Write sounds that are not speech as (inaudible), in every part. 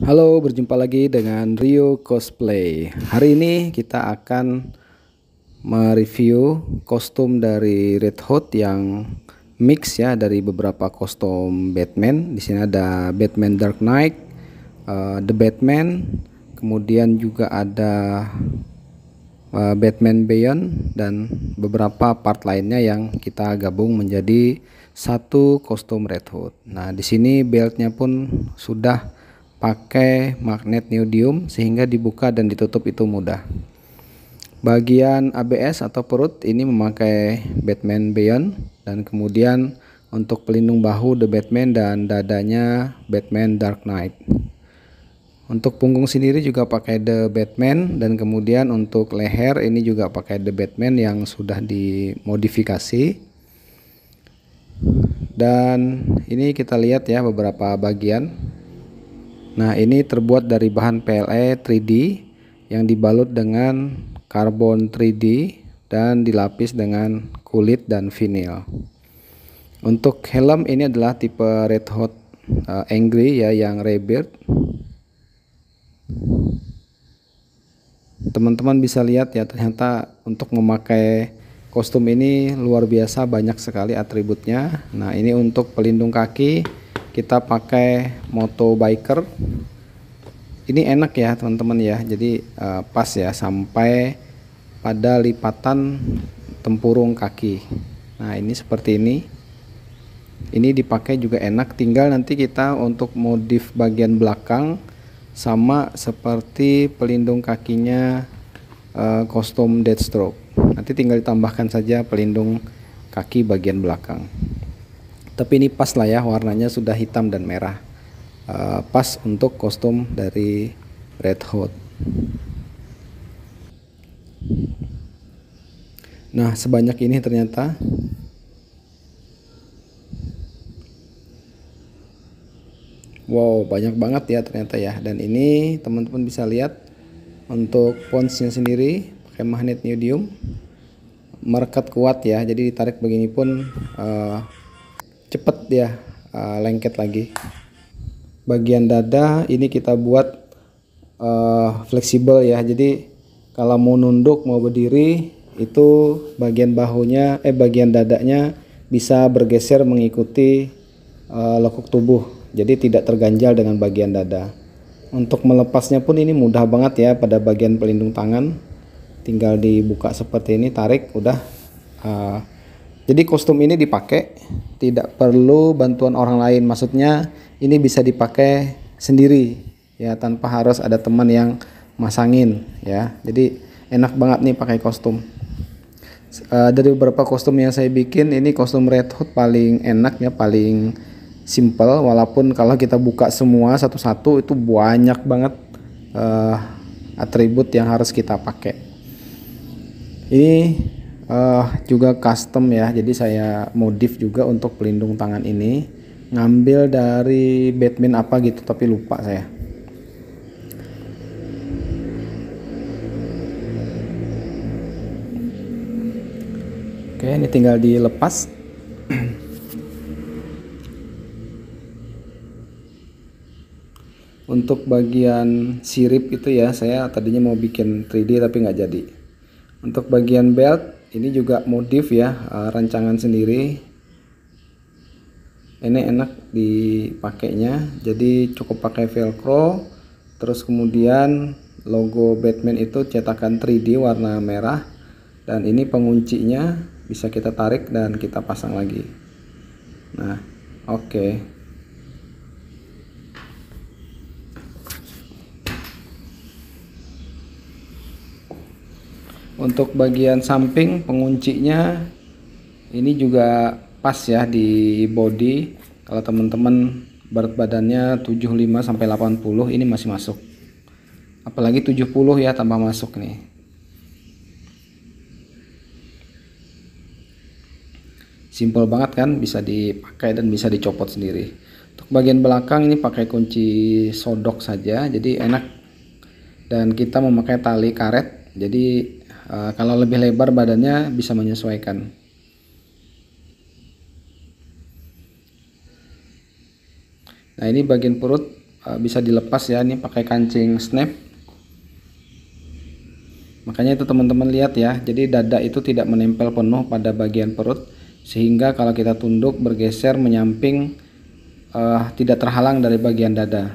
Halo, berjumpa lagi dengan Rio Cosplay. Hari ini kita akan mereview kostum dari Red hood yang mix ya dari beberapa kostum Batman. Di sini ada Batman Dark Knight, uh, The Batman, kemudian juga ada uh, Batman Beyond dan beberapa part lainnya yang kita gabung menjadi satu kostum Red Hood. Nah, di sini beltnya pun sudah pakai magnet neodium sehingga dibuka dan ditutup itu mudah. Bagian ABS atau perut ini memakai Batman Beyond dan kemudian untuk pelindung bahu The Batman dan dadanya Batman Dark Knight. Untuk punggung sendiri juga pakai The Batman dan kemudian untuk leher ini juga pakai The Batman yang sudah dimodifikasi. Dan ini kita lihat ya beberapa bagian Nah, ini terbuat dari bahan PLA e 3D yang dibalut dengan karbon 3D dan dilapis dengan kulit dan vinil. Untuk helm ini adalah tipe Red Hot uh, Angry ya yang Rebirth. Teman-teman bisa lihat ya ternyata untuk memakai kostum ini luar biasa banyak sekali atributnya. Nah, ini untuk pelindung kaki kita pakai moto biker ini enak ya teman-teman ya jadi uh, pas ya sampai pada lipatan tempurung kaki nah ini seperti ini ini dipakai juga enak tinggal nanti kita untuk modif bagian belakang sama seperti pelindung kakinya uh, eh, kostum Deathstroke nanti tinggal ditambahkan saja pelindung kaki bagian belakang tapi ini pas lah ya warnanya sudah hitam dan merah uh, pas untuk kostum dari Red Hot nah sebanyak ini ternyata wow banyak banget ya ternyata ya dan ini teman-teman bisa lihat untuk ponsnya sendiri pakai magnet neodymium merekat kuat ya jadi ditarik begini pun uh, cepat ya uh, eh, lengket lagi bagian dada ini kita buat uh, fleksibel ya jadi kalau mau nunduk mau berdiri itu bagian bahunya eh bagian dadanya bisa bergeser mengikuti uh, lekuk tubuh jadi tidak terganjal dengan bagian dada untuk melepasnya pun ini mudah banget ya pada bagian pelindung tangan tinggal dibuka seperti ini tarik udah uh, jadi kostum ini dipakai tidak perlu bantuan orang lain. Maksudnya ini bisa dipakai sendiri ya tanpa harus ada teman yang masangin ya. Jadi enak banget nih pakai kostum. Uh, dari beberapa kostum yang saya bikin ini kostum Red Hood paling enak ya, paling simple walaupun kalau kita buka semua satu-satu itu banyak banget uh, atribut yang harus kita pakai. Ini uh, juga custom ya jadi saya modif juga untuk pelindung tangan ini ngambil dari Batman apa gitu tapi lupa saya oke ini tinggal dilepas (clears throat) untuk bagian sirip itu ya saya tadinya mau bikin 3D tapi nggak jadi untuk bagian belt ini juga modif ya eh, rancangan sendiri ini enak dipakainya jadi cukup pakai velcro terus kemudian logo Batman itu cetakan 3D warna merah dan ini penguncinya bisa kita tarik dan kita pasang lagi nah oke okay. untuk bagian samping penguncinya ini juga pas ya di body kalau teman-teman berat badannya 75 sampai 80 ini masih masuk apalagi 70 ya tambah masuk nih simple banget kan bisa dipakai dan bisa dicopot sendiri untuk bagian belakang ini pakai kunci sodok saja jadi enak dan kita memakai tali karet jadi Eh, kalau lebih lebar badannya bisa menyesuaikan nah ini bagian perut eh, bisa dilepas ya ini pakai kancing snap makanya itu teman-teman lihat ya jadi dada itu tidak menempel penuh pada bagian perut sehingga kalau kita tunduk bergeser menyamping uh, tidak terhalang dari bagian dada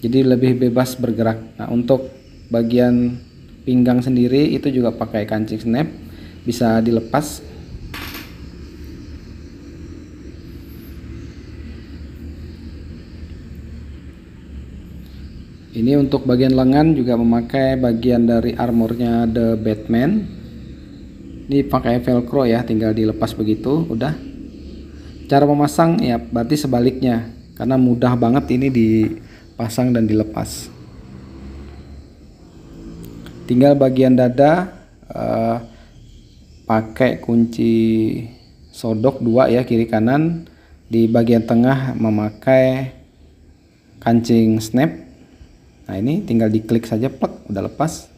jadi lebih bebas bergerak nah untuk bagian pinggang sendiri itu juga pakai kancing snap bisa dilepas ini untuk bagian lengan juga memakai bagian dari armornya The Batman ini pakai velcro ya tinggal dilepas begitu udah cara memasang ya berarti sebaliknya karena mudah banget ini dipasang dan dilepas tinggal bagian dada uh, pakai kunci sodok dua ya kiri kanan di bagian tengah memakai kancing snap nah ini tinggal diklik saja plek udah lepas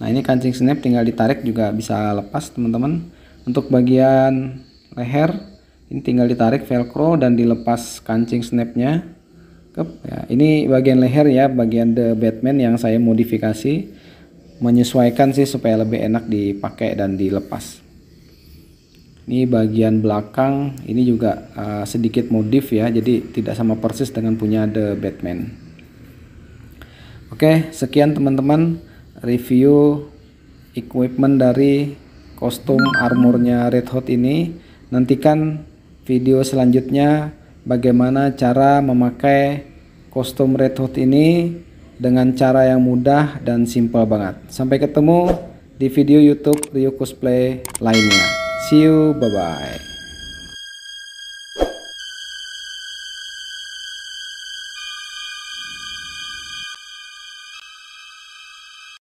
nah ini kancing snap tinggal ditarik juga bisa lepas teman-teman untuk bagian leher ini tinggal ditarik velcro dan dilepas kancing snapnya Ya, ini bagian leher ya, bagian The Batman yang saya modifikasi menyesuaikan sih supaya lebih enak dipakai dan dilepas. Ini bagian belakang ini juga uh, sedikit modif ya, jadi tidak sama persis dengan punya The Batman. Oke, sekian teman-teman review equipment dari kostum armornya Red Hot ini. Nantikan video selanjutnya bagaimana cara memakai kostum Red Hood ini dengan cara yang mudah dan simple banget. Sampai ketemu di video YouTube Ryu Cosplay lainnya. See you, bye-bye.